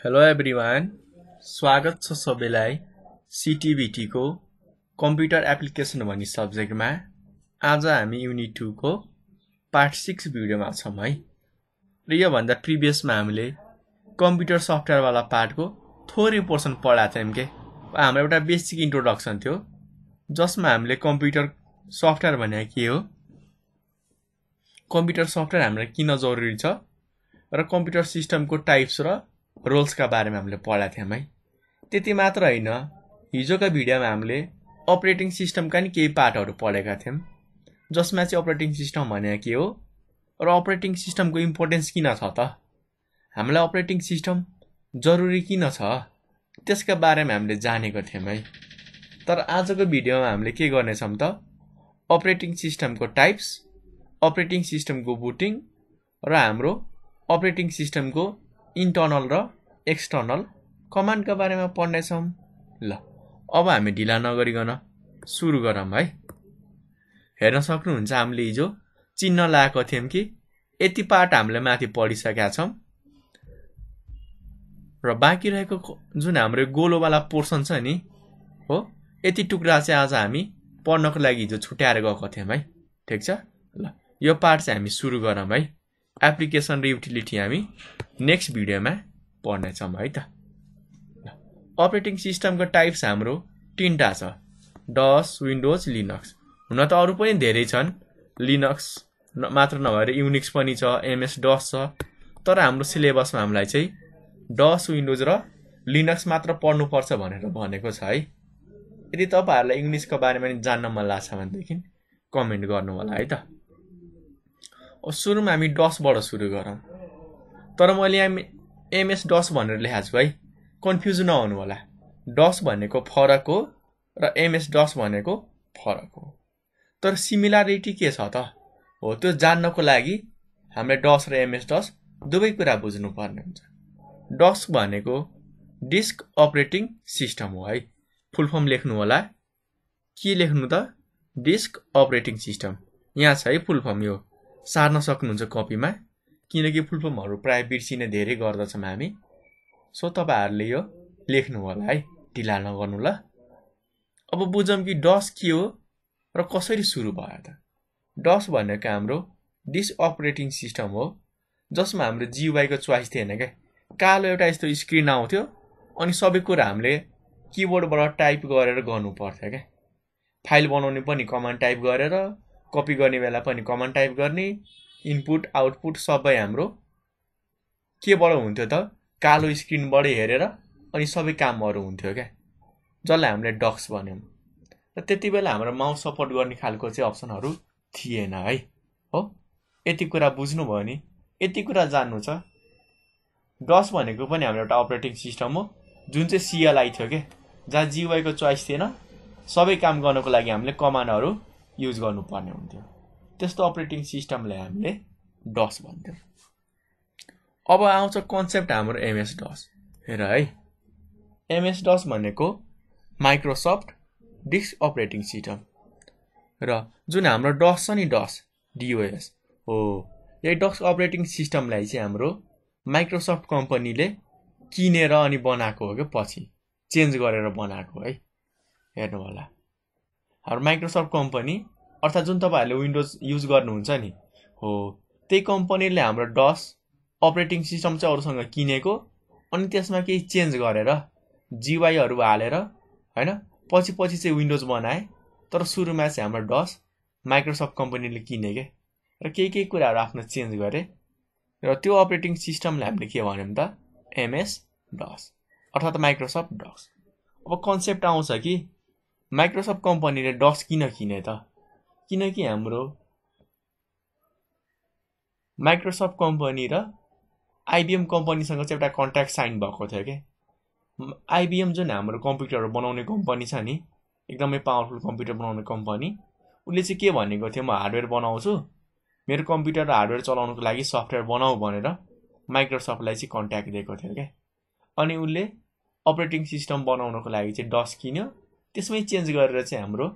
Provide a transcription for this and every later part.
hello everyone स्वागत छ सबैलाई सिटिभिटीको कम्प्युटर एप्लिकेसन भन्ने सब्जेक्टमा आज हामी युनिट टूको पार्ट सिक्स भिडियोमा छौँ है र योभन्दा प्रिभियसमा हामीले कम्प्युटर सफ्टवेयरवाला पार्टको थोरै पोर्सन पढाएको थियौँ के हाम्रो एउटा बेसिक इन्ट्रोडक्सन थियो जसमा हामीले कम्प्युटर सफ्टवेयर भने के हो कम्प्युटर सफ्टवेयर हामीलाई किन जरुरी छ र कम्प्युटर सिस्टमको टाइप्स र रोल्सका बारेमा हामीले पढाएको थियौँ है त्यति मात्र होइन हिजोका भिडियोमा हामीले अपरेटिङ सिस्टमका नि केही पार्टहरू पढेका थियौँ जसमा चाहिँ अपरेटिङ सिस्टम भने के हो र अपरेटिङ सिस्टमको इम्पोर्टेन्स किन छ त हामीलाई अपरेटिङ सिस्टम जरुरी किन छ त्यसका बारेमा हामीले जानेको थियौँ है तर आजको भिडियोमा हामीले के गर्नेछौँ त अपरेटिङ सिस्टमको टाइप्स अपरेटिङ सिस्टमको बुटिङ र हाम्रो अपरेटिङ सिस्टमको इन्टर्नल र एक्सटर्नल कमान्डका बारेमा पढ्नेछौँ ल अब हामी ढिला नगरिकन सुरु गरौँ है हेर्न सक्नुहुन्छ हामीले हिजो चिन्ह लगाएको थियौँ कि यति पार्ट हामीले माथि पढिसकेका छौँ र बाँकी रहेको जुन हाम्रो गोलोवाला पोर्सन छ नि हो यति टुक्रा चाहिँ आज हामी पढ्नको लागि हिजो छुट्याएर गएको थियौँ है ठिक छ ल यो पार्ट चाहिँ हामी सुरु गरौँ है एप्लिकेसन र युटिलिटी हामी नेक्स्ट भिडियोमा पढ्नेछौँ है त अपरेटिङ सिस्टमको टाइप्स हाम्रो तिनवटा छ डस विन्डोज लिनक्स हुन त अरू पनि धेरै छन् लिनक्स मात्र नभएर युनिक्स पनि छ एमएस डस छ तर हाम्रो सिलेबसमा हामीलाई चाहिँ डस विन्डोज र लिनक्स मात्र पढ्नुपर्छ भनेर भनेको छ है यदि तपाईँहरूलाई इङ्ग्लिसको बारेमा जान्न मन लाग्छ भनेदेखि कमेन्ट गर्नु होला है त सुरुमा हामी डसबाट सुरु गरौँ तर मैले एम एमएस डस भनेर लेखाएको छु है कन्फ्युज नहुनु होला डस भनेको फरक हो र एमएस डस भनेको फरक हो तर सिमिलारिटी के छ त हो त्यो जान्नको लागि हामीले डस र एमएस डस दुवै कुरा बुझ्नुपर्ने हुन्छ डस भनेको डिस्क अपरेटिङ सिस्टम हो है फुल फर्म लेख्नु होला के लेख्नु त डिस्क अपरेटिङ सिस्टम यहाँ छ है फुल फर्म यो सार्न सक्नुहुन्छ कपीमा किनकि फुलफर्महरू प्रायः बिर्सिने धेरै गर्दछौँ हामी सो तपाईँहरूले यो लेख्नु होला है ढिला नगर्नु ल अब बुझौँ कि डस के हो र कसरी सुरु भयो त डस भनेको हाम्रो डिस अपरेटिङ सिस्टम हो जसमा हाम्रो जिवाईको चोइस थिएन क्या कालो एउटा यस्तो स्क्रिन आउँथ्यो अनि सबै कुरा हामीले किबोर्डबाट टाइप गरेर गर्नु पर्थ्यो क्या फाइल बनाउने पनि कमान्ड टाइप गरेर कपी गर्ने बेला पनि कमान टाइप गर्ने इनपुट आउटपुट सबै हाम्रो केबाट हुन्थ्यो त कालो स्क्रिनबाटै हेरेर अनि सबै कामहरू हुन्थ्यो क्या जसलाई हामीले डक्स भन्यौँ र त्यति बेला हाम्रो माउस सपोर्ट गर्ने खालको चाहिँ अप्सनहरू थिएन है हो यति कुरा बुझ्नु भयो नि यति कुरा जान्नु छ डस भनेको पनि हाम्रो एउटा अपरेटिङ सिस्टम हो जुन चाहिँ सिएलआई थियो क्या जहाँ जिवाईको चोइस थिएन सबै काम गर्नको लागि हामीले कमानहरू युज गर्नुपर्ने हुन्थ्यो त्यस्तो अपरेटिङ सिस्टमलाई हामीले डस भन्थ्यौँ अब आउँछ कन्सेप्ट हाम्रो एमएस डस हेर है एमएस डस भनेको माइक्रोसफ्ट डिस्क अपरेटिङ सिस्टम र जुन हाम्रो डस छ नि डस डिओएस हो यही डस अपरेटिङ सिस्टमलाई चाहिँ हाम्रो माइक्रोसफ्ट कम्पनीले किनेर अनि बनाएको हो क्या पछि चेन्ज गरेर बनाएको है हेर्नु होला हाम्रो माइक्रोसफ्ट कम्पनी अर्थात् जुन तपाईँहरूले विन्डोज युज गर्नुहुन्छ नि हो त्यही कम्पनीले हाम्रो डस अपरेटिङ सिस्टम चाहिँ अरूसँग किनेको अनि त्यसमा केही चेन्ज गरेर जिवाईहरू हालेर होइन पछि पछि चाहिँ विन्डोज बनाए तर सुरुमा चाहिँ हाम्रो डस माइक्रोसफ्ट कम्पनीले किने के र केही केही कुराहरू आफ्नो चेन्ज गरे र त्यो अपरेटिङ सिस्टमलाई हामीले के भन्यौँ त एमएस डस अर्थात् माइक्रोसफ्ट डस अब कन्सेप्ट आउँछ कि माइक्रोसफ्ट कम्पनीले डस किन किने त किनकि हाम्रो माइक्रोसफ्ट कम्पनी र आइबिएम कम्पनीसँग चाहिँ एउटा कन्ट्याक्ट साइन भएको थियो कि आइबिएम जुन हाम्रो कम्प्युटरहरू बनाउने कम्पनी छ नि एकदमै पावरफुल कम्प्युटर बनाउने कम्पनी उसले चाहिँ के भनेको थियो म हार्डवेयर बनाउँछु मेरो कम्प्युटर र हार्डवेयर चलाउनुको लागि सफ्टवेयर बनाऊ भनेर माइक्रोसफ्टलाई चाहिँ कन्ट्याक्ट दिएको थियो क्या अनि उसले अपरेटिङ सिस्टम बनाउनको लागि चाहिँ डस किन्यो त्यसमै चेन्ज गरेर चाहिँ हाम्रो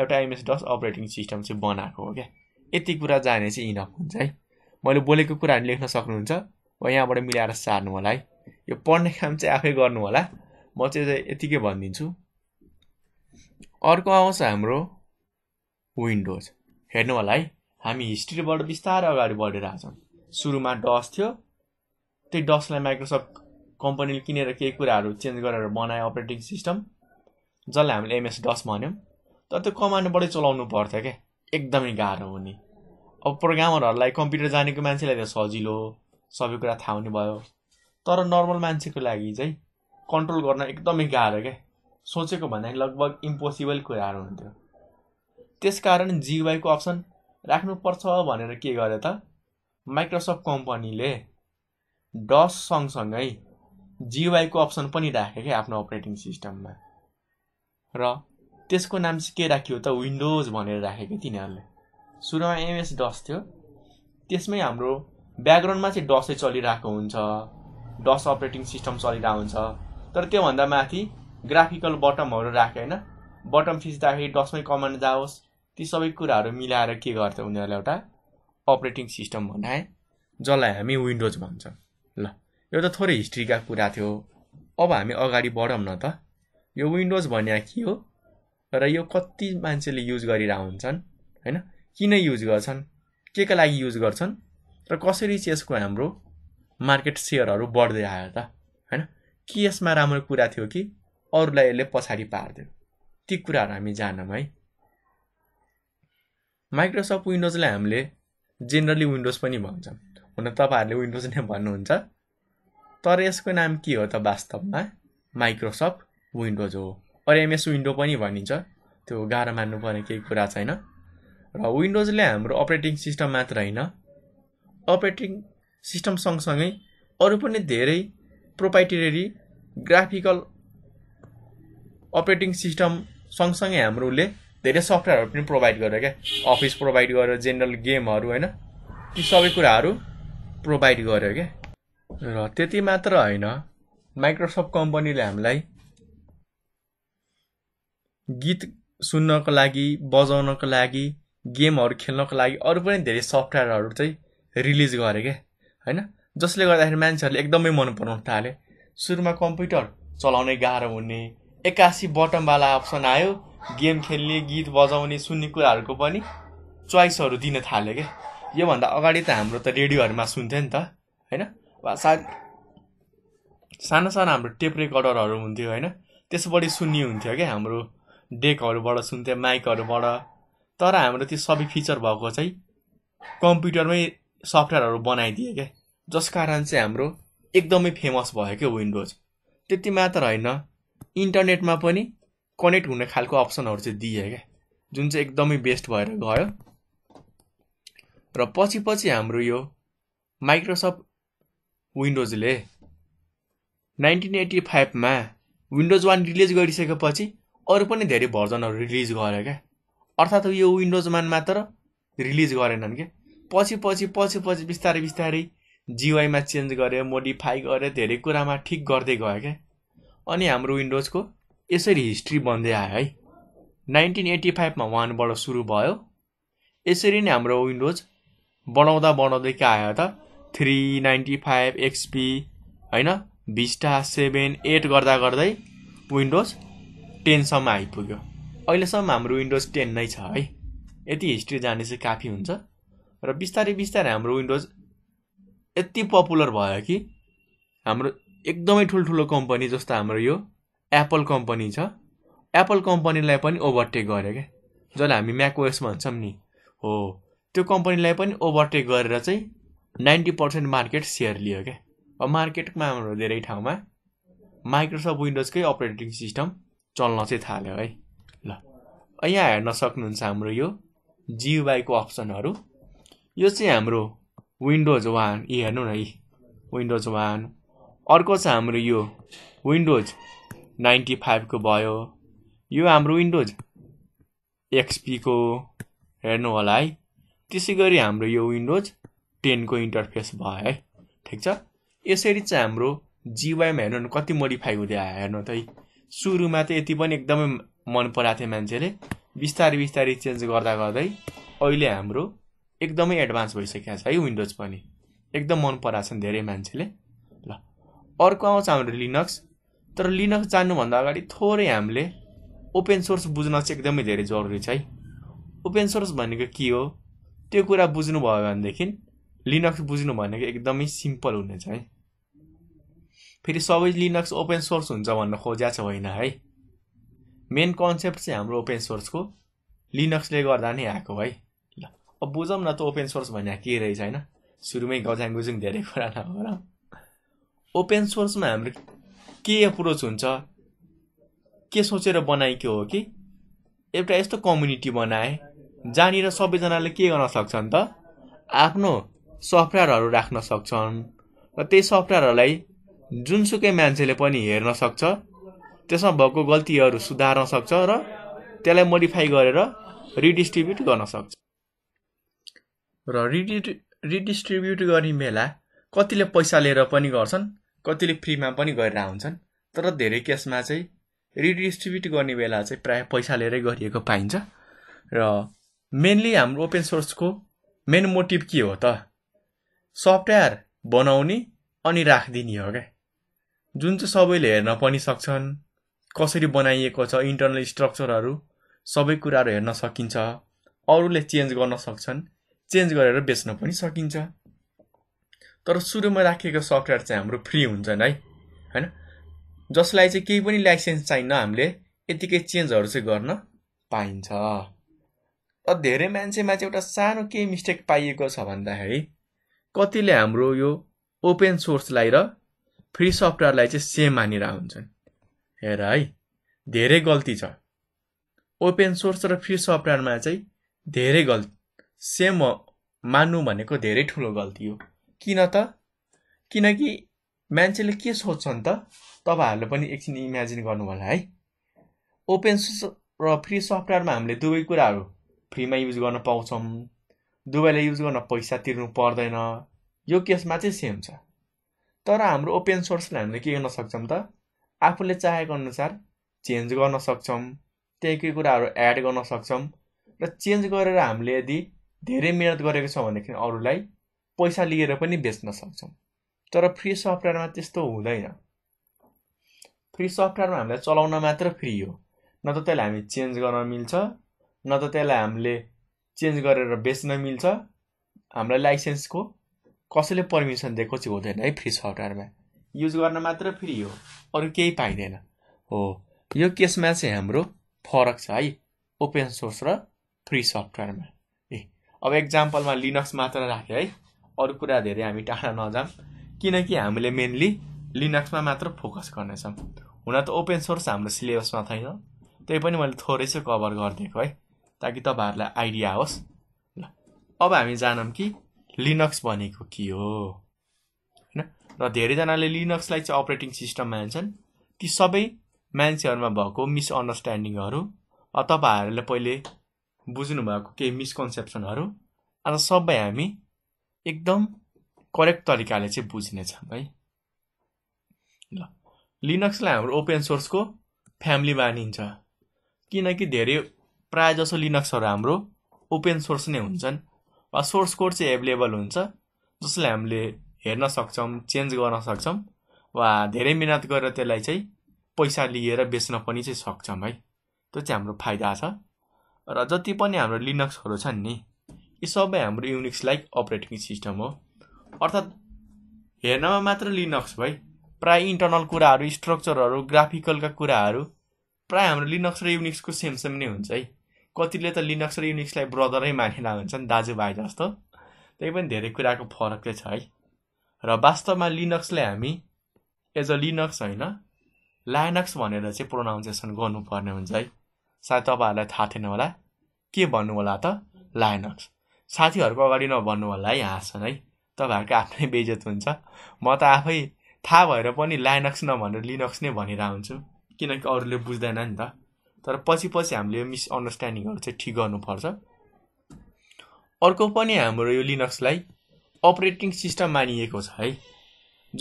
एउटा एमएस डस अपरेटिङ सिस्टम चाहिँ बनाएको हो क्या यति कुरा जाने चाहिँ इनफ हुन्छ है मैले बोलेको कुराहरू लेख्न सक्नुहुन्छ वा यहाँबाट मिलाएर सार्नु होला है यो पढ्ने काम चाहिँ आफै गर्नु होला म चाहिँ यतिकै भनिदिन्छु अर्को आउँछ हाम्रो विन्डोज हेर्नु होला है हामी हिस्ट्रीबाट बिस्तारै अगाडि बढिरहेको छौँ सुरुमा डस थियो त्यही डसलाई माइक्रोसफ्ट कम्पनीले किनेर केही कुराहरू चेन्ज गरेर बनायो अपरेटिङ सिस्टम जसलाई हामीले एमएस डस भन्यौँ तर त्यो कमान्डबाटै चलाउनु पर्थ्यो क्या एकदमै गाह्रो हुने अब प्रोग्रामरहरूलाई कम्प्युटर जानेको मान्छेलाई त सजिलो सबै कुरा थाहा हुने भयो तर नर्मल मान्छेको लागि चाहिँ कन्ट्रोल गर्न एकदमै गाह्रो क्या सोचेको भन्दा लगभग इम्पोसिबल कुराहरू हुन्थ्यो त्यसकारण जिवाईको अप्सन राख्नुपर्छ भनेर के गर्यो त माइक्रोसफ्ट कम्पनीले डस सँगसँगै जिवाईको अप्सन पनि राख्यो क्या आफ्नो अपरेटिङ सिस्टममा र त्यसको नाम चाहिँ के राख्यो त विन्डोज भनेर राखेको तिनीहरूले सुरुमा एमएस डस थियो त्यसमै हाम्रो ब्याकग्राउन्डमा चाहिँ डसै चलिरहेको हुन्छ डस अपरेटिङ सिस्टम चलिरहेको हुन्छ तर त्योभन्दा माथि ग्राफिकल बटमहरू राख्यो होइन बटम फिच्दाखेरि डसमै कमान जाओस् ती सबै कुराहरू मिलाएर के गर्थ्यो उनीहरूले एउटा अपरेटिङ सिस्टम बनाए जसलाई हामी विन्डोज भन्छ ल यो त थोरै हिस्ट्रीका कुरा थियो अब हामी अगाडि बढौँ न त यो विन्डोज भन्या के हो र यो कति मान्छेले युज गरिरहेको हुन्छन् होइन किन युज गर्छन् के का लागि युज गर्छन् र कसरी चाहिँ यसको हाम्रो मार्केट सेयरहरू बढ्दै आयो त होइन के यसमा राम्रो कुरा थियो कि अरूलाई यसले पछाडि पारिदियो ती कुराहरू हामी जानौँ है माइक्रोसफ्ट विन्डोजलाई हामीले जेनरली विन्डोज पनि भन्छौँ हुन तपाईँहरूले विन्डोज नै भन्नुहुन्छ तर यसको नाम के हो त वास्तवमा माइक्रोसफ्ट विन्डोज हो अरएमएस विन्डो पनि भनिन्छ त्यो गाह्रो मान्नुपर्ने केही कुरा छैन र विन्डोजले हाम्रो अपरेटिङ सिस्टम मात्र होइन अपरेटिङ सिस्टम सँगसँगै अरू पनि धेरै प्रोपाइटेरी ग्राफिकल अपरेटिङ सिस्टम सँगसँगै हाम्रो उसले धेरै सफ्टवेयरहरू पनि प्रोभाइड गर्यो क्या अफिस प्रोभाइड गर्यो जेनरल गेमहरू होइन ती सबै कुराहरू प्रोभाइड गर्यो क्या र त्यति मात्र होइन माइक्रोसफ्ट कम्पनीले हामीलाई गीत सुन्नको लागि बजाउनको लागि गेमहरू खेल्नको लागि अरू पनि धेरै सफ्टवेयरहरू चाहिँ रिलिज गरे क्या होइन जसले गर्दाखेरि मान्छेहरूले एकदमै मन पराउन थाले सुरुमा कम्प्युटर चलाउनै गाह्रो हुने एक्कासी बटमवाला अप्सन आयो गेम खेल्ने गीत बजाउने सुन्ने कुराहरूको पनि चोइसहरू दिन थाले क्या योभन्दा अगाडि त हाम्रो त रेडियोहरूमा सुन्थ्यो नि त होइन वा सा सानो सानो हाम्रो टेप रेकर्डरहरू हुन्थ्यो होइन त्यसबाट सुन्ने हुन्थ्यो क्या हाम्रो डेकहरूबाट सुन्थ्यो माइकहरूबाट तर हाम्रो त्यो सबै फिचर भएको चाहिँ कम्प्युटरमै सफ्टवेयरहरू बनाइदिए क्या जस कारण चाहिँ हाम्रो एकदमै फेमस भयो क्या विन्डोज त्यति मात्र होइन इन्टरनेटमा पनि कनेक्ट हुने खालको अप्सनहरू चाहिँ दिए क्या जुन चाहिँ एकदमै बेस्ट भएर गयो र पछि पछि हाम्रो यो माइक्रोसफ्ट विन्डोजले नाइन्टिन एट्टी फाइभमा विन्डोज वान रिलिज गरिसकेपछि अरू पनि धेरै भर्जनहरू रिलिज गरे क्या अर्थात् यो विन्डोज विन्डोजमा मात्र रिलिज गरेनन् क्या पछि पछि पछि पछि बिस्तारै बिस्तारै जिवाईमा चेन्ज गरेँ मोडिफाई गरेँ धेरै कुरामा ठिक गर्दै गयो क्या अनि हाम्रो विन्डोजको यसरी हिस्ट्री बन्दै आयो है नाइन्टिन एट्टी फाइभमा वानबाट सुरु भयो यसरी नै हाम्रो विन्डोज बढाउँदा बढाउँदै के आयो त थ्री नाइन्टी फाइभ एक्सपी होइन भिस्टा सेभेन एट गर्दा गर्दै विन्डोज टेनसम्म आइपुग्यो अहिलेसम्म हाम्रो विन्डोज टेन नै छ है यति हिस्ट्री जाने चाहिँ काफी हुन्छ र बिस्तारै बिस्तारै हाम्रो विन्डोज यति पपुलर भयो कि हाम्रो एकदमै ठुल्ठुलो कम्पनी जस्तो हाम्रो यो एप्पल कम्पनी छ एप्पल कम्पनीलाई पनि ओभरटेक गर्यो क्या जसलाई हामी म्याकओएस भन्छौँ नि हो त्यो कम्पनीलाई पनि ओभरटेक गरेर चाहिँ नाइन्टी पर्सेन्ट मार्केट सेयर लियो क्या अब मार्केटमा हाम्रो धेरै ठाउँमा माइक्रोसफ्ट विन्डोजकै अपरेटिङ सिस्टम चल्न चाहिँ थाल्यो है ल यहाँ हेर्न सक्नुहुन्छ हाम्रो यो जियुबाईको अप्सनहरू यो चाहिँ हाम्रो विन्डोज वान यी हेर्नु न यी विन्डोज वान अर्को छ हाम्रो यो विन्डोज नाइन्टी फाइभको भयो यो हाम्रो विन्डोज एक्सपीको हेर्नु होला है त्यसै गरी हाम्रो यो विन्डोज टेनको इन्टरफेस भयो है ठिक छ यसरी चाहिँ हाम्रो जिवाईमा हेर्नु कति मोडिफाई हुँदै आयो हेर्नु त है सुरुमा त यति पनि एकदमै मन पराएको थियो मान्छेले बिस्तारै बिस्तारै चेन्ज गर्दा गर्दै अहिले हाम्रो एकदमै एडभान्स भइसकेको छ है विन्डोज पनि एकदम मन पराएको छन् धेरै मान्छेले ल अर्को आउँछ हाम्रो लिनक्स तर लिनक्स जान्नुभन्दा अगाडि थोरै हामीले ओपन सोर्स बुझ्न चाहिँ एकदमै धेरै जरुरी छ है ओपन सोर्स भनेको के हो त्यो कुरा बुझ्नुभयो भनेदेखि लिनक्स बुझ्नु भनेको एकदमै सिम्पल हुनेछ है फेरि सबै लिनक्स ओपन सोर्स हुन्छ भन्न खोज्या छ होइन है मेन कन्सेप्ट चाहिँ हाम्रो ओपन सोर्सको लिनक्सले गर्दा नै आएको है ल अब बुझौँ न त ओपन सोर्स भन्ने के रहेछ होइन सुरुमै गजाङ गुजुङ धेरै कुरा नगरौँ ओपन सोर्समा हाम्रो के एप्रोच हुन्छ के सोचेर बनाएको हो कि एउटा यस्तो कम्युनिटी बनाए जहाँनिर सबैजनाले के गर्न सक्छन् त आफ्नो सफ्टवेयरहरू राख्न सक्छन् र त्यही सफ्टवेयरहरूलाई जुनसुकै मान्छेले पनि हेर्न सक्छ त्यसमा भएको गल्तीहरू सुधार्न सक्छ र त्यसलाई मोडिफाई गरेर रिडिस्ट्रिब्युट गर्न सक्छ र रिडि रिडिस्ट्रिब्युट गर्ने बेला कतिले पैसा लिएर पनि गर्छन् कतिले फ्रीमा पनि गरेर हुन्छन् तर धेरै केसमा चाहिँ रिडिस्ट्रिब्युट गर्ने बेला चाहिँ प्रायः पैसा लिएरै गरिएको पाइन्छ र मेनली हाम्रो ओपन सोर्सको मेन मोटिभ के हो त सफ्टवेयर बनाउने अनि राखिदिने हो क्या जुन चाहिँ सबैले हेर्न पनि सक्छन् कसरी बनाइएको छ इन्टरनल स्ट्रक्चरहरू सबै कुराहरू हेर्न सकिन्छ अरूले चेन्ज गर्न सक्छन् चेन्ज गरेर बेच्न पनि सकिन्छ तर सुरुमा राखिएको सफ्टवेयर चाहिँ हाम्रो फ्री हुन्छन् है होइन जसलाई चाहिँ केही पनि लाइसेन्स चाहिँ हामीले यतिकै चेन्जहरू चाहिँ गर्न पाइन्छ र धेरै मान्छेमा चाहिँ एउटा सानो केही मिस्टेक पाइएको छ भन्दाखेरि कतिले हाम्रो यो ओपेन सोर्सलाई र फ्री सफ्टवेयरलाई चाहिँ सेम मानिरहेको हुन्छन् हेर है धेरै गल्ती छ ओपन सोर्स र फ्री सफ्टवेयरमा चाहिँ धेरै गल्ती सेम मान्नु भनेको धेरै ठुलो गल्ती हो किन त किनकि मान्छेले के सोच्छन् त तपाईँहरूले पनि एकछिन इमेजिन गर्नु होला है ओपन सोर्स र फ्री सफ्टवेयरमा हामीले दुवै कुराहरू फ्रीमा युज गर्न पाउँछौँ दुवैलाई युज गर्न पैसा तिर्नु पर्दैन यो केसमा चाहिँ सेम छ तर हाम्रो ओपेन सोर्सले हामीले के गर्न सक्छौँ त आफूले चाहेको अनुसार चेन्ज गर्न सक्छौँ त्यही केही कुराहरू एड गर्न सक्छौँ र चेन्ज गरेर हामीले यदि धेरै मिहिनेत गरेको छौँ भनेदेखि अरूलाई पैसा लिएर पनि बेच्न सक्छौँ तर फ्री सफ्टवेयरमा त्यस्तो हुँदैन फ्री सफ्टवेयरमा हामीलाई चलाउन मात्र फ्री हो न त त्यसलाई हामी चेन्ज गर्न मिल्छ न त त्यसलाई हामीले चेन्ज गरेर बेच्न मिल्छ हामीलाई लाइसेन्सको कसैले पर्मिसन दिएको चाहिँ हुँदैन है फ्री सफ्टवेयरमा युज गर्न मात्र फ्री हो अरू केही पाइँदैन हो यो केसमा चाहिँ हाम्रो फरक छ है ओपन सोर्स र फ्री सफ्टवेयरमा ए अब एक्जाम्पलमा लिनक्स मात्र राखेँ है अरू कुरा धेरै हामी टाढा नजाऊँ किनकि हामीले मेनली लिनक्समा मात्र फोकस गर्नेछौँ हुन त ओपन सोर्स हाम्रो सिलेबसमा छैन त्यही पनि मैले थोरै चाहिँ कभर गरिदिएको है ताकि तपाईँहरूलाई आइडिया होस् ल अब हामी जानौँ कि लिनक्स भनेको के हो होइन र धेरैजनाले लिनक्सलाई चाहिँ अपरेटिङ सिस्टम मान्छन् ती सबै मान्छेहरूमा भएको मिसअन्डरस्ट्यान्डिङहरू तपाईँहरूले पहिले बुझ्नुभएको केही मिसकन्सेप्सनहरू आज सबै हामी एकदम करेक्ट तरिकाले चाहिँ बुझ्नेछौँ है ल लिनक्सलाई हाम्रो ओपन सोर्सको फ्यामिली मानिन्छ किनकि धेरै प्रायः जसो लिनक्सहरू हाम्रो ओपन सोर्स नै हुन्छन् वा सोर्स कोड चाहिँ एभाइलेबल हुन्छ जसले हामीले हेर्न सक्छौँ चेन्ज गर्न सक्छौँ वा धेरै मिहिनेत गरेर त्यसलाई चाहिँ पैसा लिएर बेच्न पनि चाहिँ सक्छौँ है त्यो चाहिँ हाम्रो फाइदा छ र जति पनि हाम्रो लिनक्सहरू छन् नि यी सबै हाम्रो युनिक्स लाइक अपरेटिङ सिस्टम हो अर्थात् हेर्नमा मात्र लिनक्स भाइ प्राय इन्टर्नल कुराहरू स्ट्रक्चरहरू ग्राफिकलका कुराहरू प्राय हाम्रो लिनक्स र युनिक्सको सेम सेम नै हुन्छ है कतिले त लिनक्स र युनिक्सलाई ब्रदरै मानेन हुन्छन् दाजुभाइ जस्तो त्यही पनि धेरै कुराको फरक छ है र वास्तवमा लिनक्सले हामी एज अ लिनक्स होइन लाइनक्स भनेर चाहिँ प्रोनाउन्सिएसन गर्नुपर्ने हुन्छ है सायद तपाईँहरूलाई थाहा थिएन होला के भन्नु होला त लाइनक्स साथीहरूको अगाडि नभन्नु होला है हाँस्छन् है तपाईँहरूको आफ्नै बेजत हुन्छ म त आफै थाहा भएर पनि लाइनक्स नभनेर लिनक्स नै भनिरहन्छु किनकि अरूले बुझ्दैन नि त तर पछि पछि हामीले यो मिसअन्डरस्ट्यान्डिङहरू चाहिँ ठिक गर्नुपर्छ अर्को पनि हाम्रो यो लिनक्सलाई अपरेटिङ सिस्टम मानिएको छ है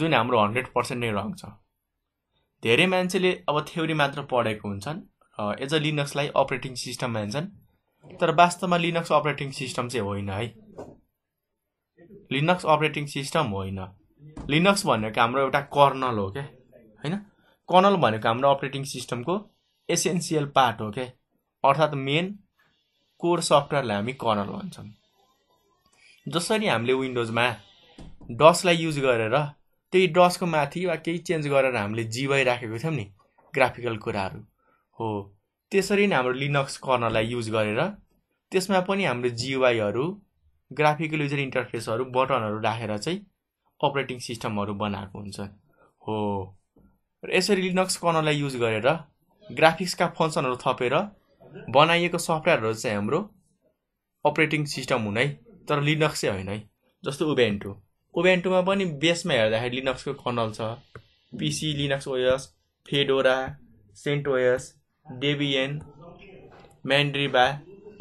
जुन हाम्रो हन्ड्रेड पर्सेन्ट नै रङ छ धेरै मान्छेले अब थ्योरी मात्र पढेको हुन्छन् र एज अ लिनक्सलाई अपरेटिङ सिस्टम मान्छन् तर वास्तवमा लिनक्स अपरेटिङ सिस्टम चाहिँ होइन है लिनक्स अपरेटिङ सिस्टम होइन लिनक्स भनेको हाम्रो एउटा कर्नल हो क्या होइन कर्नल भनेको हाम्रो अपरेटिङ सिस्टमको एसेन्सियल पार्ट हो क्या अर्थात् मेन कोर सफ्टवेयरलाई हामी कर्नल भन्छौँ जसरी हामीले विन्डोजमा डसलाई युज गरेर त्यही डसको माथि वा केही चेन्ज गरेर हामीले जिवाई राखेको थियौँ नि ग्राफिकल कुराहरू हो त्यसरी नै हाम्रो लिनक्स कर्नरलाई युज गरेर त्यसमा पनि हाम्रो जिवाईहरू ग्राफिकल युजर इन्टरफेसहरू बटनहरू राखेर चाहिँ अपरेटिङ सिस्टमहरू बनाएको हुन्छ हो र यसरी लिनक्स कर्नरलाई युज गरेर ग्राफिक्सका फङ्सनहरू थपेर बनाइएको सफ्टवेयरहरू चाहिँ हाम्रो अपरेटिङ सिस्टम हुनै तर लिनक्स चाहिँ होइन है जस्तो उबेन्टु उबेन्टुमा पनि बेसमा हेर्दाखेरि लिनक्सको कर्नल छ PC Linux OS Fedora Cent OS Debian Mandriva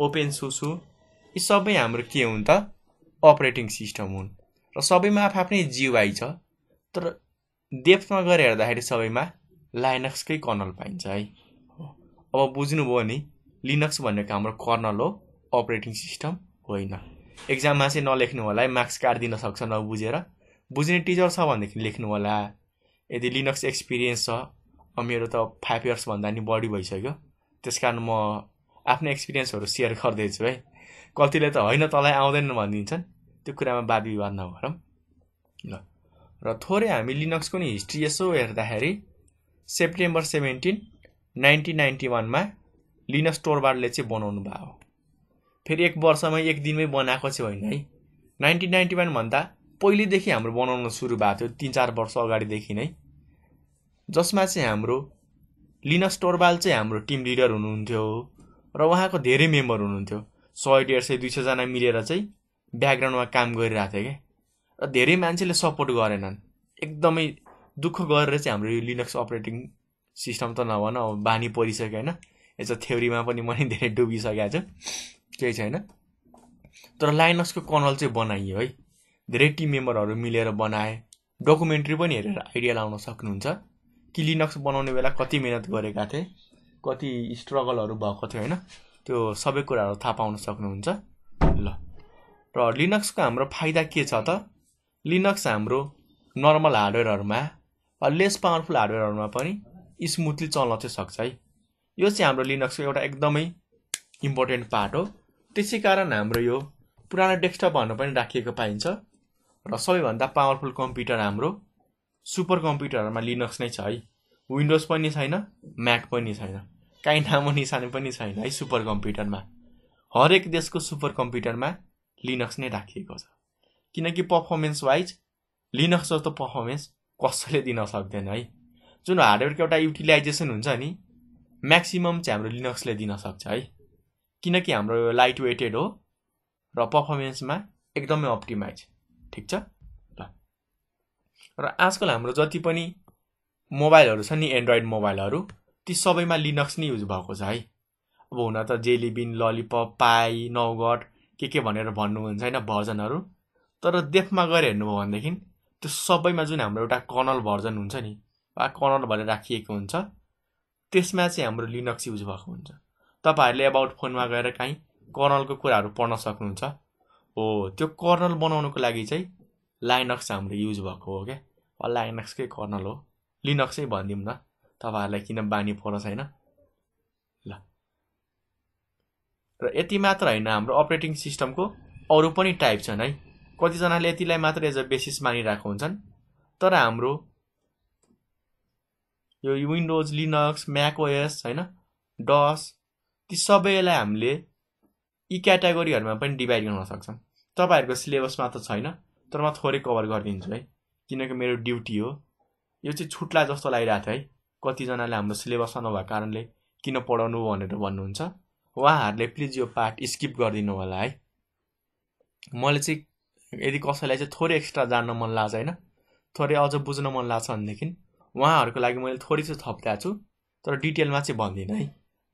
open SUSE यी सबै हाम्रो के हुन् त अपरेटिङ सिस्टम हुन् र सबैमा आफ्नै जिवाई छ तर डेप्थमा गएर हेर्दाखेरि सबैमा लाइनक्सकै कर्नल पाइन्छ है हो अब बुझ्नुभयो नि लिनक्स भनेको हाम्रो कर्नल हो अपरेटिङ सिस्टम होइन एक्जाममा चाहिँ नलेख्नु होला है मार्क्स काटिदिन सक्छ नबुझेर बुझ्ने टिचर छ भनेदेखि लेख्नु होला यदि लिनक्स एक्सपिरियन्स छ मेरो त फाइभ इयर्सभन्दा नि बढी भइसक्यो त्यस कारण म आफ्नो एक्सपिरियन्सहरू सेयर गर्दैछु है कतिले त होइन तँलाई आउँदैन भनिदिन्छन् त्यो कुरामा वाद विवाद नगरौँ ल र थोरै हामी लिनक्सको नि हिस्ट्री यसो हेर्दाखेरि सेप्टेम्बर सेभेन्टिन नाइन्टिन नाइन्टी वानमा लिनस टोरबारले चाहिँ बनाउनु भयो फेरि एक वर्षमै एक दिनमै बनाएको चाहिँ होइन है नाइन्टिन नाइन्टी वानभन्दा पहिलेदेखि हाम्रो बनाउन सुरु भएको थियो तिन चार वर्ष अगाडिदेखि नै जसमा चाहिँ हाम्रो लिनस टोरबाल चाहिँ हाम्रो टिम लिडर हुनुहुन्थ्यो र उहाँको धेरै मेम्बर हुनुहुन्थ्यो सय डेढ सय दुई सयजना मिलेर चाहिँ ब्याकग्राउन्डमा काम गरिरहेको थियो क्या र धेरै मान्छेले सपोर्ट गरेनन् एकदमै दुःख गरेर चाहिँ हाम्रो यो लिनक्स अपरेटिङ सिस्टम त नभन अब बानी परिसक्यो होइन यसो थ्योरीमा पनि मैले धेरै डुबिसकेको छु केही छैन तर लाइनक्सको कर्नल चाहिँ बनाइयो है धेरै टिम मेम्बरहरू मिलेर बनाए डकुमेन्ट्री पनि हेरेर आइडिया लाउन सक्नुहुन्छ कि लिनक्स बनाउने बेला कति मिहिनेत गरेका थिए कति स्ट्रगलहरू भएको थियो होइन त्यो सबै कुराहरू थाहा पाउन सक्नुहुन्छ ल र लिनक्सको हाम्रो फाइदा के छ त लिनक्स हाम्रो नर्मल हार्डवेयरहरूमा लेस पावरफुल हार्डवेयरहरूमा पनि स्मुथली चल्न चाहिँ सक्छ है यो चाहिँ हाम्रो लिनक्सको एउटा एकदमै इम्पोर्टेन्ट पार्ट हो त्यसै कारण हाम्रो यो पुरानो डेस्कटपहरू पनि राखिएको पाइन्छ र सबैभन्दा पावरफुल कम्प्युटर हाम्रो सुपर कम्प्युटरहरूमा लिनक्स नै छ है विन्डोज पनि छैन म्याक पनि छैन काहीँ नामो निशाने पनि छैन है सुपर कम्प्युटरमा हरेक देशको सुपर कम्प्युटरमा लिनक्स नै राखिएको छ किनकि पर्फर्मेन्स वाइज लिनक्स जस्तो पर्फर्मेन्स कसैले दिन सक्दैन है जुन हार्डवेयरको एउटा युटिलाइजेसन हुन्छ नि म्याक्सिमम् चाहिँ हाम्रो लिनक्सले दिन सक्छ है किनकि हाम्रो यो लाइट वेटेड हो र पर्फर्मेन्समा एकदमै अप्टिमाइज ठिक छ ल र आजकल हाम्रो जति पनि मोबाइलहरू छ नि एन्ड्रोइड मोबाइलहरू ती सबैमा लिनक्स नै युज भएको छ है अब हुन त जेलिबिन ललिपप पाई नौगट के के भनेर भन्नुहुन्छ होइन भर्जनहरू तर देफमा गएर हेर्नुभयो भनेदेखि त्यो सबैमा जुन हाम्रो एउटा कर्नल भर्जन हुन्छ नि वा कर्नल भनेर राखिएको हुन्छ त्यसमा चाहिँ हाम्रो लिनक्स युज भएको हुन्छ तपाईँहरूले एबाउट फोनमा गएर काहीँ कर्नलको कुराहरू पढ्न सक्नुहुन्छ हो त्यो कर्नल बनाउनुको लागि चाहिँ लाइनक्स हाम्रो युज भएको हो क्या वा लाइनक्सकै कर्नल हो लिनक्सै भनिदिउँ न तपाईँहरूलाई किन बानी पर छैन ल र यति मात्र होइन हाम्रो अपरेटिङ सिस्टमको अरू पनि टाइप छन् है कतिजनाले यतिलाई मात्र एज अ बेसिस मानिरहेको हुन्छन् तर हाम्रो यो विन्डोज लिनक्स म्याकोएस होइन डस ती सबैलाई हामीले यी क्याटेगोरीहरूमा पनि डिभाइड गर्न सक्छौँ तपाईँहरूको सिलेबसमा त छैन तर म थोरै कभर गरिदिन्छु है किनकि मेरो ड्युटी हो यो चाहिँ छुट्ला जस्तो लागिरहेको थियो है कतिजनाले हाम्रो सिलेबसमा नभएको कारणले किन पढाउनु भनेर भन्नुहुन्छ उहाँहरूले प्लिज यो पार्ट स्किप गरिदिनु होला है मैले चाहिँ यदि कसैलाई चाहिँ थोरै एक्स्ट्रा जान्न मन लाग्छ होइन थोरै अझ बुझ्न मन लाग्छ भनेदेखि उहाँहरूको लागि मैले थोरै चाहिँ थप्दा छु तर डिटेलमा चाहिँ भन्दिनँ है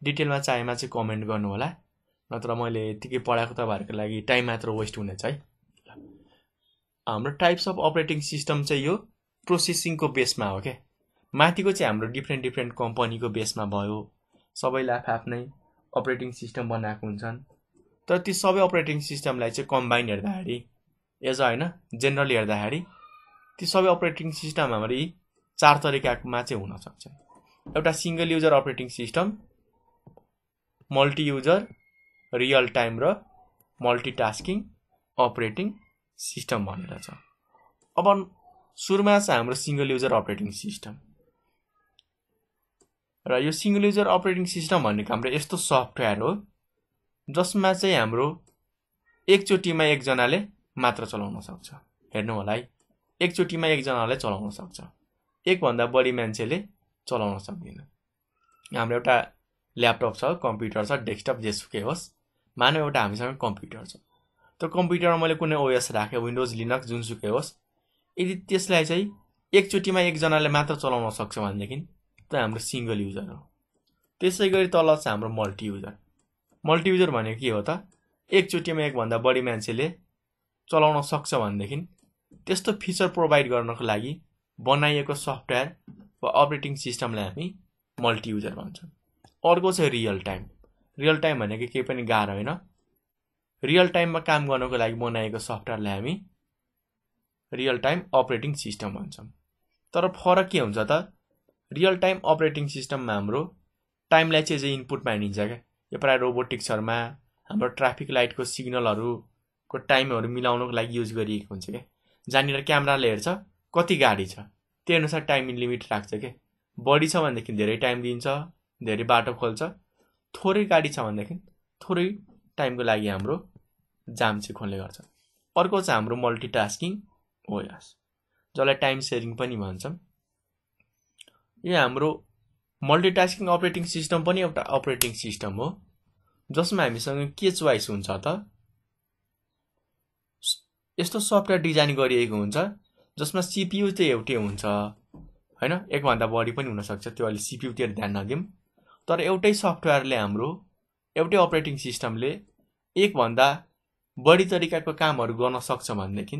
डिटेलमा चाहेमा चाहिँ कमेन्ट गर्नु होला नत्र मैले यतिकै पढाएको तपाईँहरूको लागि टाइम मात्र वेस्ट हुनेछ है हाम्रो टाइप्स अफ अपरेटिङ सिस्टम चाहिँ यो प्रोसेसिङको बेसमा हो क्या माथिको चाहिँ हाम्रो डिफ्रेन्ट डिफ्रेन्ट कम्पनीको बेसमा भयो सबैले आफ्नै अपरेटिङ सिस्टम बनाएको हुन्छन् तर ती सबै अपरेटिङ सिस्टमलाई चाहिँ कम्बाइन हेर्दाखेरि एज अ होइन जेनरली हेर्दाखेरि ती सबै अपरेटिङ सिस्टम हाम्रो यी चार तरिकामा चाहिँ हुनसक्छ एउटा single user operating system multi user real time र मल्टिटास्किङ अपरेटिङ सिस्टम भनेर छ अब सुरुमा छ हाम्रो सिङ्गल युजर अपरेटिङ सिस्टम र यो सिङ्गल युजर अपरेटिङ सिस्टम भनेको हाम्रो यस्तो सफ्टवेयर हो जसमा चाहिँ हाम्रो एकचोटिमा एकजनाले मात्र चलाउन सक्छ हेर्नु होला है एकचोटिमा एकजनालाई चलाउन सक्छ एकभन्दा बढी मान्छेले चलाउन सक्दैन हाम्रो एउटा ल्यापटप छ कम्प्युटर छ डेस्कटप जेसुकै होस् मानव एउटा हामीसँग कम्प्युटर छ त्यो कम्प्युटरमा मैले कुनै ओएस राखेँ विन्डोज लिनक जुनसुकै होस् यदि त्यसलाई चाहिँ एकचोटिमा एकजनाले मात्र चलाउन सक्छ भनेदेखि त हाम्रो सिङ्गल युजर हो त्यसै गरी तल छ हाम्रो मल्टी युजर मल्टी युजर भनेको के हो त एकचोटिमा एकभन्दा बढी मान्छेले चलाउन सक्छ भनेदेखि त्यस्तो फिचर प्रोभाइड गर्नको लागि बनाइएको सफ्टवेयर वा अपरेटिङ सिस्टमलाई हामी मल्टी मल्टियुजर भन्छौँ अर्को चाहिँ रियल टाइम रियल टाइम भनेको केही पनि गाह्रो होइन रियल टाइममा काम गर्नको लागि बनाइएको सफ्टवेयरलाई हामी रियल टाइम अपरेटिङ सिस्टम भन्छौँ तर फरक के हुन्छ त रियल टाइम अपरेटिङ सिस्टममा हाम्रो टाइमलाई चाहिँ इनपुट मानिन्छ क्या यो प्रायः रोबोटिक्सहरूमा हाम्रो ट्राफिक लाइटको सिग्नलहरू को टाइमहरू मिलाउनको लागि युज गरिएको हुन्छ क्या जहाँनिर क्यामेराले हेर्छ कति गाडी छ त्यही अनुसार टाइम लिमिट राख्छ के बढी छ भनेदेखि धेरै टाइम दिन्छ धेरै बाटो खोल्छ थोरै गाडी छ भनेदेखि थोरै टाइमको लागि हाम्रो जाम चाहिँ खोल्ने गर्छ अर्को छ हाम्रो मल्टिटास्किङ हो यस जसलाई टाइम सेयरिङ पनि भन्छौँ यो हाम्रो मल्टिटास्किङ अपरेटिङ सिस्टम पनि एउटा अपरेटिङ सिस्टम हो जसमा हामीसँग के चोइस हुन्छ त यस्तो सफ्टवेयर डिजाइन गरिएको हुन्छ जसमा सिपियु चाहिँ एउटै हुन्छ होइन एकभन्दा बढी पनि हुनसक्छ त्यो अहिले सिपियुतिर ध्यान नदिउँ तर एउटै सफ्टवेयरले हाम्रो एउटै अपरेटिङ सिस्टमले एकभन्दा बढी तरिकाको कामहरू गर्न सक्छ भनेदेखि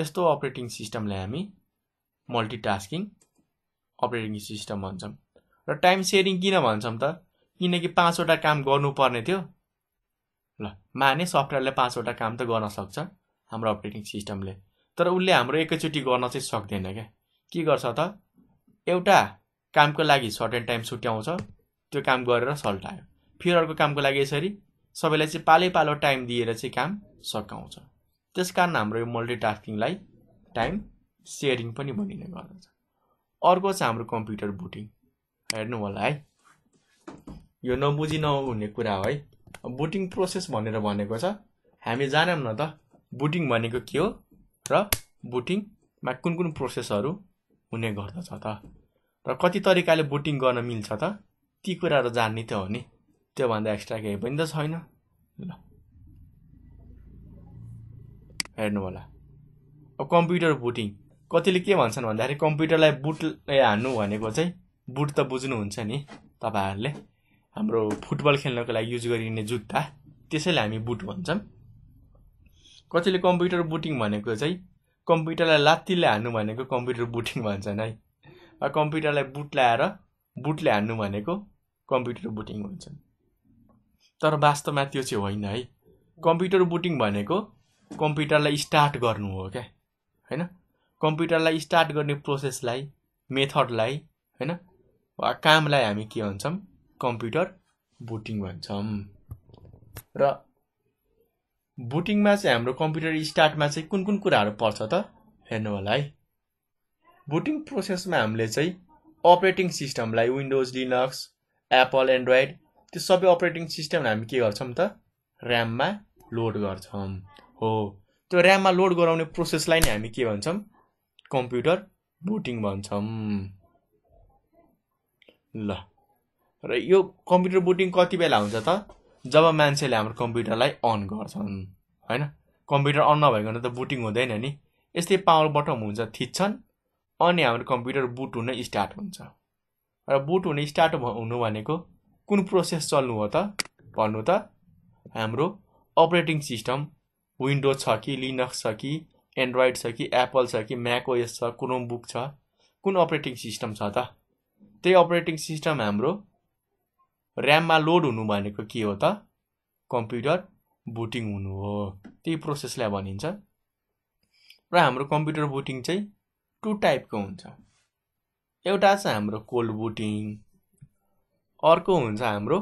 त्यस्तो अपरेटिङ सिस्टमलाई हामी मल्टिटास्किङ अपरेटिङ सिस्टम भन्छौँ र टाइम सेयरिङ किन भन्छौँ त किनकि पाँचवटा काम गर्नुपर्ने थियो ल माने सफ्टवेयरले पाँचवटा काम त गर्न सक्छ हाम्रो अपरेटिङ सिस्टमले तर उसले हाम्रो एकैचोटि गर्न चाहिँ सक्दैन क्या के गर्छ त एउटा कामको लागि सर्टेन टाइम छुट्याउँछ त्यो काम गरेर सल्टायो फेरि अर्को कामको लागि यसरी सबैलाई चाहिँ पालै पालो टाइम दिएर चाहिँ काम सकाउँछ त्यस कारण हाम्रो यो मल्टिटास्किङलाई टाइम सेयरिङ पनि भनिने गर्दछ अर्को छ हाम्रो कम्प्युटर बुटिङ हेर्नु होला है यो नबुझी नहुने कुरा हो है बुटिङ प्रोसेस भनेर भनेको छ हामी जानौँ न त बुटिङ भनेको के हो र बुटिङमा कुन कुन प्रोसेसहरू हुने गर्दछ त र कति तरिकाले बुटिङ गर्न मिल्छ त ती कुराहरू जान्ने त हो नि त्योभन्दा एक्स्ट्रा केही पनि त छैन ल हेर्नु होला अब कम्प्युटर बुटिङ कतिले के भन्छन् भन्दाखेरि कम्प्युटरलाई बुट हान्नु भनेको चाहिँ बुट त बुझ्नुहुन्छ नि तपाईँहरूले हाम्रो फुटबल खेल्नको लागि युज गरिने जुत्ता त्यसैले हामी बुट भन्छौँ कतिले कम्प्युटर बुटिङ भनेको चाहिँ कम्प्युटरलाई लात्तीले हान्नु भनेको कम्प्युटर बुटिङ भन्छन् है वा कम्प्युटरलाई बुट ल्याएर बुटले हान्नु भनेको कम्प्युटर बुटिङ भन्छन् तर वास्तवमा त्यो चाहिँ होइन है कम्प्युटर बुटिङ भनेको कम्प्युटरलाई स्टार्ट गर्नु हो क्या होइन कम्प्युटरलाई स्टार्ट गर्ने प्रोसेसलाई मेथडलाई होइन वा कामलाई हामी के भन्छौँ कम्प्युटर बुटिङ भन्छौँ र बुटिङमा चाहिँ हाम्रो कम्प्युटर स्टार्टमा चाहिँ कुन कुन कुराहरू पर्छ त हेर्नु होला है बुटिङ प्रोसेसमा हामीले चाहिँ अपरेटिङ सिस्टमलाई विन्डोज लिनक्स एप्पल एन्ड्रोइड त्यो सबै अपरेटिङ सिस्टम हामी के गर्छौँ त ऱ्याममा लोड गर्छौँ हो त्यो ऱ्याममा लोड गराउने प्रोसेसलाई नै हामी के भन्छौँ कम्प्युटर बुटिङ भन्छौँ ल र यो कम्प्युटर बुटिङ कति बेला हुन्छ त जब मान्छेले हाम्रो कम्प्युटरलाई अन गर्छन् होइन कम्प्युटर अन नभएको त बुटिङ हुँदैन नि यस्तै पावर बटम हुन्छ थिच्छन् अनि हाम्रो कम्प्युटर बुट हुन स्टार्ट हुन्छ र बुट हुन स्टार्ट हुनु भनेको कुन प्रोसेस चल्नु हो त भन्नु त हाम्रो अपरेटिङ सिस्टम विन्डोज छ कि लिनक्स छ कि एन्ड्रोइड छ कि एप्पल छ कि म्याकओएस छ क्रोमबुक छ कुन अपरेटिङ सिस्टम छ त त्यही अपरेटिङ सिस्टम हाम्रो ऱ्याममा लोड हुनु भनेको के हो त कम्प्युटर बुटिङ हुनु हो त्यही प्रोसेसलाई भनिन्छ र हाम्रो कम्प्युटर बुटिङ चाहिँ टु टाइपको हुन्छ एउटा छ हाम्रो कोल्ड बुटिङ अर्को हुन्छ हाम्रो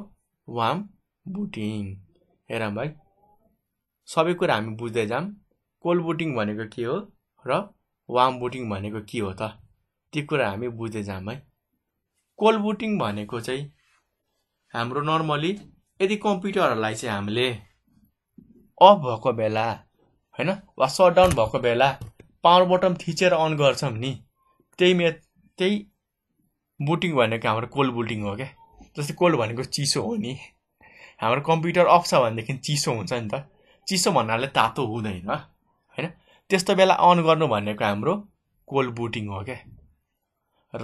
वार्म बुटिङ हेर भाइ सबै कुरा हामी बुझ्दै जाम कोल्ड बुटिङ भनेको के हो र वार्म बुटिङ भनेको के हो त त्यो कुरा हामी बुझ्दै जाम है कोल्ड बुटिङ भनेको चाहिँ हाम्रो नर्मली यदि कम्प्युटरहरूलाई चाहिँ हामीले अफ भएको बेला होइन वा सटडाउन भएको बेला पावर बटन थिचेर अन गर्छौँ नि त्यही मे त्यही बुटिङ भनेको हाम्रो कोल्ड बुटिङ हो क्या जस्तै कोल्ड भनेको चिसो हो नि हाम्रो कम्प्युटर अफ छ भनेदेखि चिसो हुन्छ नि त चिसो भन्नाले तातो हुँदैन होइन त्यस्तो बेला अन गर्नु भनेको हाम्रो कोल्ड बुटिङ हो क्या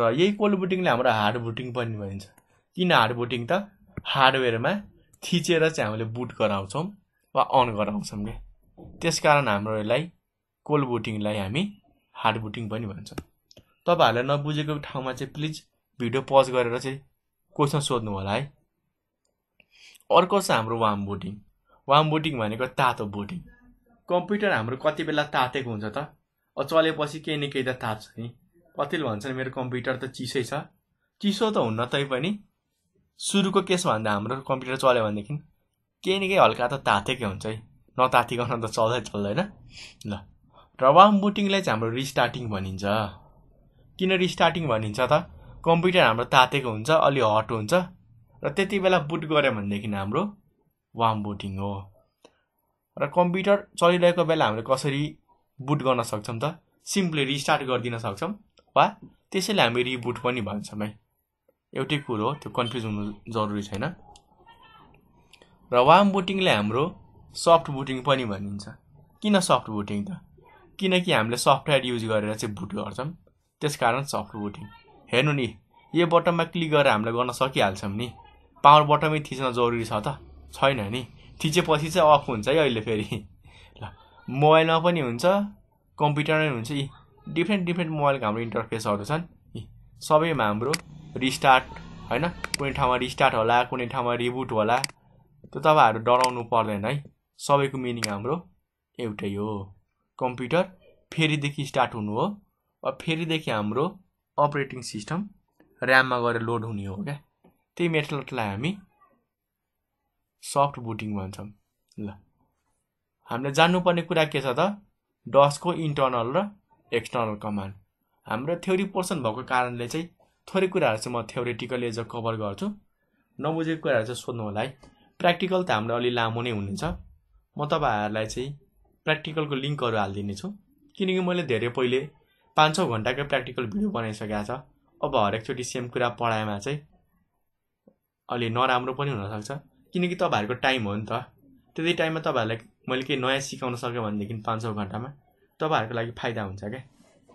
र यही कोल्ड बुटिङले हाम्रो हार्ड बुटिङ पनि भनिन्छ किन हार्ड बुटिङ त हार्डवेयरमा थिचेर चाहिँ हामीले बुट गराउँछौँ वा अन गराउँछौँ क्या त्यस कारण हाम्रो यसलाई कोल्ड बुटिङलाई हामी हार्ड बुटिङ पनि भन्छौँ तपाईँहरूलाई नबुझेको ठाउँमा चाहिँ प्लिज भिडियो पज गरेर चाहिँ क्वेसन सोध्नु होला है अर्को छ हाम्रो वार्म बुटिङ वाम बुटिङ भनेको तातो बुटिङ कम्प्युटर हाम्रो कति बेला तातेको हुन्छ त चलेपछि केही न केही त ताप्छ नि कतिले भन्छन् मेरो कम्प्युटर त चिसै छ चिसो त हुन्न तैपनि सुरुको भन्दा हाम्रो कम्प्युटर चल्यो भनेदेखि केही न केही हल्का त तातेकै हुन्छ है नतातिकन त चल्दै चल्दैन ल र वाम बुटिङलाई चाहिँ हाम्रो रिस्टार्टिङ भनिन्छ किन रिस्टार्टिङ भनिन्छ त कम्प्युटर हाम्रो तातेको हुन्छ अलि हट हुन्छ र त्यति बेला बुट गऱ्यो भनेदेखि हाम्रो वाम बुटिङ हो र कम्प्युटर चलिरहेको बेला हामीले कसरी बुट गर्न सक्छौँ त सिम्पली रिस्टार्ट गरिदिन सक्छौँ वा त्यसैले हामी रिबुट पनि भन्छौँ है एउटै कुरो हो त्यो कन्फ्युज हुनु जरुरी छैन र वाम बुटिङलाई हाम्रो सफ्ट बुटिङ पनि भनिन्छ किन सफ्ट बुटिङ त किनकि हामीले सफ्टवेयर युज गरेर चाहिँ बुट गर्छौँ त्यस कारण सफ्ट बुटिङ हेर्नु नि यो बटनमा क्लिक गरेर हामीले गर्न सकिहाल्छौँ नि पावर बटमै थिच्न जरुरी छ त छैन नि थिचेपछि चाहिँ अफ हुन्छ है अहिले फेरि ल मोबाइलमा पनि हुन्छ कम्प्युटरमै हुन्छ यी डिफ्रेन्ट डिफ्रेन्ट मोबाइलको हाम्रो इन्टरफेसहरू छन् यी सबैमा हाम्रो रिस्टार्ट होइन कुनै ठाउँमा रिस्टार्ट होला कुनै ठाउँमा रिबुट होला त्यो तपाईँहरू डराउनु पर्दैन है सबैको मिनिङ हाम्रो एउटै हो कम्प्युटर फेरिदेखि स्टार्ट हुनु हो अब फेरिदेखि हाम्रो अपरेटिङ सिस्टम ऱ्याममा गएर लोड हुने हो क्या त्यही मेथडलाई हामी सफ्ट बुटिङ भन्छौँ ल हामीले जान्नुपर्ने कुरा के छ त डसको इन्टर्नल र एक्सटर्नल कमान्ड हाम्रो थ्योरी पोर्सन भएको कारणले चाहिँ थोरै कुराहरू चाहिँ म थ्योरिटिकली एज अ कभर गर्छु नबुझेको कुराहरू चाहिँ सोध्नु होला है प्र्याक्टिकल त हाम्रो अलि लामो नै हुनेछ म तपाईँहरूलाई चाहिँ प्र्याक्टिकलको लिङ्कहरू हालिदिनेछु किनकि मैले धेरै पहिले पाँच छ घन्टाकै प्र्याक्टिकल भिडियो बनाइसकेको छ अब हरेकचोटि सेम कुरा पढाएमा चाहिँ अलि नराम्रो पनि हुनसक्छ किनकि तपाईँहरूको टाइम हो नि त त्यति टाइममा तपाईँहरूलाई मैले केही नयाँ सिकाउन सकेँ भनेदेखि पाँच छ घन्टामा तपाईँहरूको लागि फाइदा हुन्छ क्या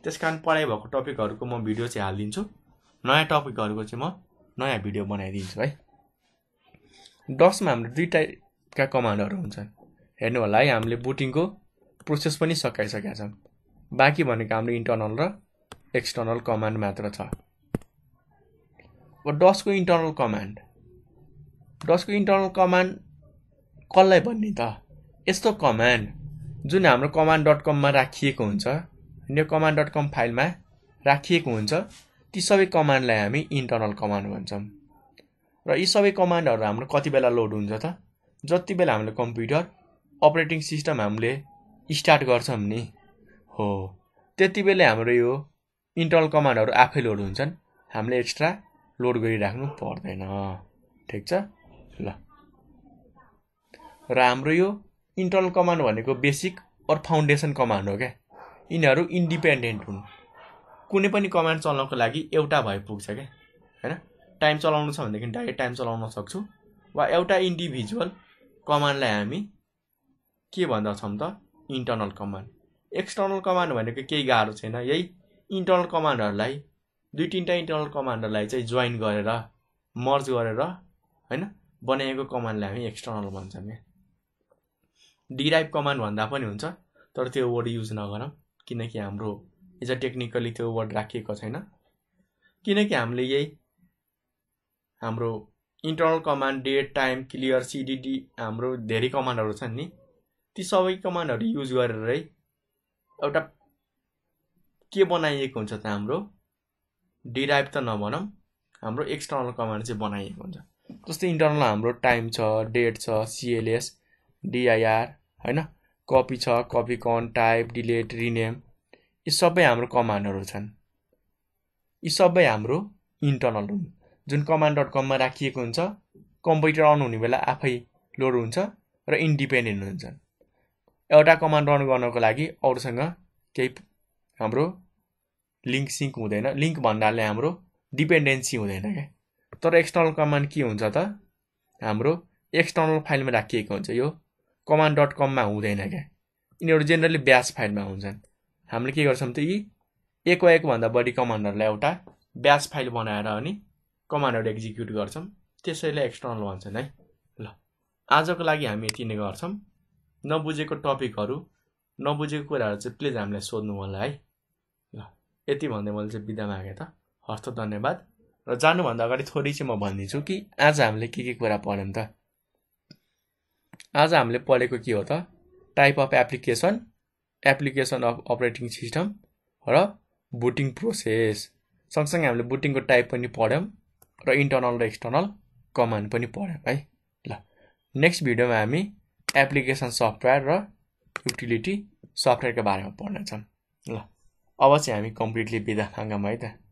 त्यस कारण पढाइ भएको टपिकहरूको म भिडियो चाहिँ हालिदिन्छु नयाँ टपिकहरूको चाहिँ म नयाँ भिडियो बनाइदिन्छु है डसमा हाम्रो दुई टाइपका कमान्डहरू हुन्छन् हेर्नु होला है हामीले बुटिङको प्रोसेस पनि सकाइसकेका छौँ बाँकी भनेको हाम्रो इन्टर्नल र एक्सटर्नल कमान्ड मात्र छ अब डसको इन्टर्नल कमान्ड डसको इन्टर्नल कमान्ड कसलाई भन्ने त यस्तो कमान्ड जुन हाम्रो कमान्ड डट कममा राखिएको हुन्छ यो कमान्ड डट कम फाइलमा राखिएको हुन्छ ती सबै कमान्डलाई हामी इन्टर्नल कमान्ड भन्छौँ र यी सबै कमान्डहरू हाम्रो कति बेला लोड हुन्छ त जति बेला हामीले कम्प्युटर अपरेटिङ सिस्टम हामीले स्टार्ट गर्छौँ नि हो त्यति बेला हाम्रो यो इन्टर्नल कमान्डहरू आफै लोड हुन्छन् हामीले एक्स्ट्रा लोड गरिराख्नु पर्दैन ठिक छ ल र हाम्रो यो इन्टर्नल कमान्ड भनेको बेसिक अर फाउन्डेसन कमान्ड हो क्या यिनीहरू इन्डिपेन्डेन्ट हुन् कुनै पनि कमान्ड चलाउनको लागि एउटा भए पुग्छ क्या होइन टाइम चलाउनु छ भनेदेखि डाइरेक्ट टाइम चलाउन सक्छु वा एउटा इन्डिभिजुअल कमान्डलाई हामी के भन्दछौँ त इन्टर्नल कमान्ड एक्सटर्नल कमान्ड भनेको केही गाह्रो छैन यही इन्टर्नल कमान्डहरूलाई दुई तिनवटा इन्टर्नल कमान्डहरूलाई चाहिँ जोइन गरेर मर्ज गरेर होइन बनाएको कमान्डलाई हामी एक्सटर्नल भन्छौँ क्या डिराइभ कमान्ड भन्दा पनि हुन्छ तर त्यो वर्ड युज नगरौँ किनकि हाम्रो इज अ टेक्निकली त्यो वर्ड राखिएको छैन किनकि हामीले यही हाम्रो internal command date time clear CDD हाम्रो धेरै कमान्डहरू छन् नि ती सबै कमान्डहरू युज गरेरै एउटा के बनाइएको हुन्छ त हाम्रो डिराइभ त नभनौँ हाम्रो एक्सटर्नल कमान्ड चाहिँ बनाइएको हुन्छ जस्तै इन्टरनल हाम्रो टाइम छ डेट छ सिएलएस डिआइआर होइन कपी छ copy con type delete rename यी सबै हाम्रो कमान्डहरू छन् यी सबै हाम्रो इन्टर्नल हुन् जुन कमान्ड डट कममा राखिएको हुन्छ कम्प्युटर अन हुने बेला आफै लोड हुन्छ र इन्डिपेन्डेन्ट हुन्छन् एउटा कमान्ड रन गर्नको लागि अरूसँग केही हाम्रो लिङ्क सिङ्क हुँदैन लिङ्क भन्नाले हाम्रो डिपेन्डेन्सी हुँदैन क्या तर एक्सटर्नल कमान्ड के हुन्छ त हाम्रो एक्सटर्नल फाइलमा राखिएको हुन्छ यो कमान्ड डट कममा हुँदैन क्या यिनीहरू जेनरली ब्यास फाइलमा हुन्छन् हामीले के गर्छौँ त यी वा एकभन्दा बढी कमान्डहरूलाई एउटा ब्याच फाइल बनाएर अनि कमान्डहरू एक्जिक्युट गर्छौँ त्यसैले एक्सटर्नल भन्छन् है ल आजको लागि हामी यति नै गर्छौँ नबुझेको टपिकहरू नबुझेको कुराहरू चाहिँ प्लिज हामीलाई सोध्नु होला है ल यति भन्दै मैले चाहिँ बिदा मागेँ त हस्त धन्यवाद र जानुभन्दा अगाडि थोरै चाहिँ म भनिदिन्छु कि आज हामीले के के कुरा पढ्यौँ त आज हामीले पढेको के हो त type of application application of operating system र बुटिङ प्रोसेस सँगसँगै हामीले बुटिङको टाइप पनि पढ्यौँ र इन्टर्नल र एक्सटर्नल कमान्ड पनि पढ्यौँ है ल नेक्स्ट भिडियोमा हामी एप्लिकेसन सफ्टवेयर र युटिलिटी सफ्टवेयरको बारेमा पढ्नेछौँ ल अब चाहिँ हामी कम्प्लिटली बिदा मागौँ है त